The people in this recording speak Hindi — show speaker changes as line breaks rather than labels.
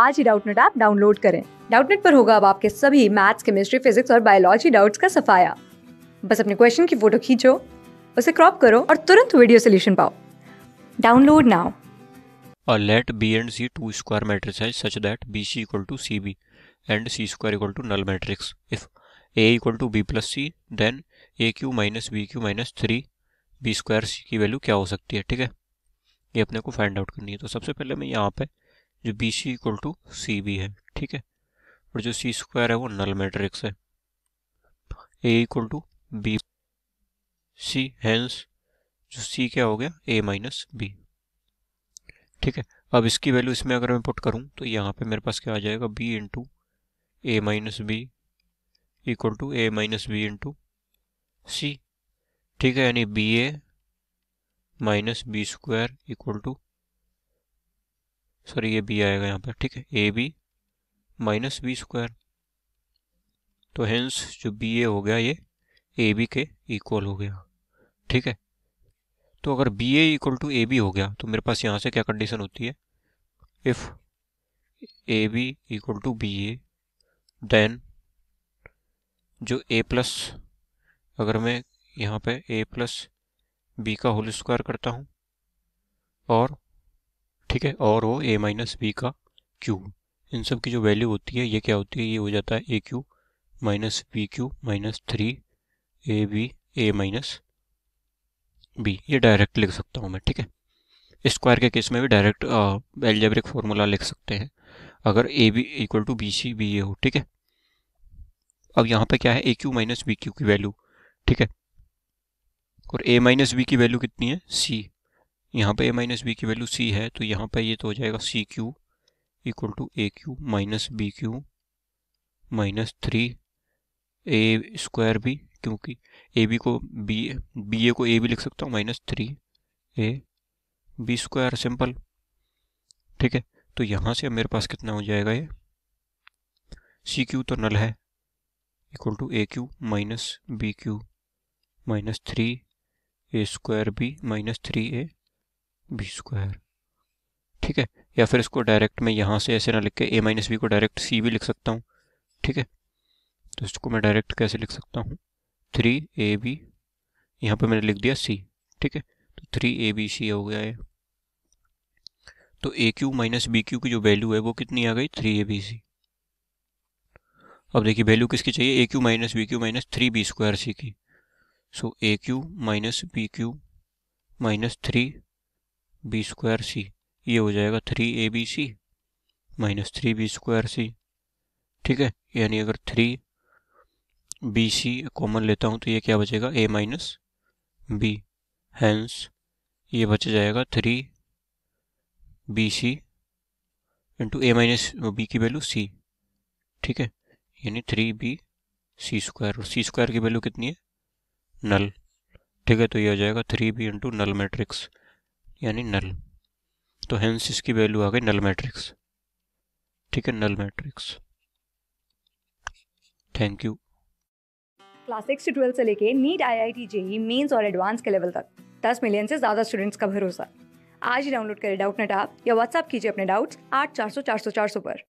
आज ही डाउटनेट ऐप डाउनलोड करें डाउटनेट पर होगा अब आपके सभी मैथ्स केमिस्ट्री फिजिक्स और बायोलॉजी डाउट्स का सफाया बस अपने क्वेश्चन की फोटो खींचो उसे क्रॉप करो और तुरंत वीडियो सोल्यूशन पाओ डाउनलोड नाउ और let B and C two square matrix है such that B C equal to C B and C square equal to null matrix if A equal to B plus C then A Q minus B Q minus three B square C की वैल्यू क्या हो सकती है ठीक है ये अपने को फाइंड आउट करनी है तो सबसे पहले मैं यहाँ पे जो B C equal to C B है ठीक है और जो सी स्क्वायर है वो नल मैट्रिक्स है A equal to B C hence जो सी क्या हो गया ए माइनस बी ठीक है अब इसकी वैल्यू इसमें अगर मैं पुट करूँ तो यहाँ पे मेरे पास क्या आ जाएगा B into A minus B equal to A minus B into C ठीक है यानी B A minus B square equal to sorry ये बी आएगा यहाँ पर ठीक है A B minus B square तो हेंस जो बी ए हो गया ये ए बी के इक्वल हो गया ठीक है तो अगर B A equal to A B हो गया तो मेरे पास यहाँ से क्या कंडीशन होती है if A B equal to B A then जो ए प्लस अगर मैं यहाँ पे ए प्लस बी का होल स्क्वायर करता हूँ और ठीक है और वो ए माइनस बी का क्यूब इन सब की जो वैल्यू होती है ये क्या होती है ये हो जाता है A Q minus B Q minus three A B A minus B ये डायरेक्ट लिख सकता हूँ मैं ठीक है स्क्वायर के केस में भी डायरेक्ट एल्जेब्रिक फार्मूला लिख सकते हैं अगर A B equal to B C B A हो ठीक है अब यहाँ पे क्या है A Q minus B Q की वैल्यू ठीक है और ए माइनस बी की वैल्यू कितनी है सी यहाँ पे ए माइनस बी की वैल्यू सी है तो यहाँ पे ये तो हो जाएगा C Q equal to A Q minus B Q minus three A square B क्योंकि ए बी को बी बी ए को ए भी लिख सकता हूँ minus three A B square simple ठीक है तो यहाँ से मेरे पास कितना हो जाएगा ये सी क्यू तो नल है equal to A Q minus B Q minus three A square B minus three A B square ठीक है या फिर इसको डायरेक्ट मैं यहाँ से ऐसे ना लिख के ए माइनस बी को डायरेक्ट सी भी लिख सकता हूँ ठीक है तो इसको मैं डायरेक्ट कैसे लिख सकता हूँ थ्री ए बी यहाँ पर मैंने लिख दिया सी ठीक है तो थ्री ए बी सी हो गया है तो A Q minus B Q की जो वैल्यू है वो कितनी आ गई थ्री ए बी सी अब देखिए वैल्यू किसकी चाहिए A Q minus B Q minus three B square C की so A Q minus B Q minus three B square C ये हो जाएगा three A B C minus three B square C ठीक है यानी अगर थ्री बी सी कॉमन लेता हूँ तो ये क्या बचेगा ए माइनस बी हैंस ये बच जाएगा three B C into A minus B की वैल्यू सी ठीक है यानी थ्री बी सी स्क्वायर और सी स्क्वायर की वैल्यू कितनी है नल ठीक है तो ये हो जाएगा three B into null matrix यानी नल तो हेंस इसकी वैल्यू आ गई नल मैट्रिक्स ठीक है null matrix thank you class six से ट्वेल्थ से लेके NEET I I T JEE Mains और एडवांस के लेवल तक दस मिलियन से ज़्यादा स्टूडेंट्स का भरोसा आज ही डाउनलोड करें डाउट नेट आप या व्हाट्सअप कीजिए अपने डाउट्स आठ चार सौ चार सौ चार सौ पर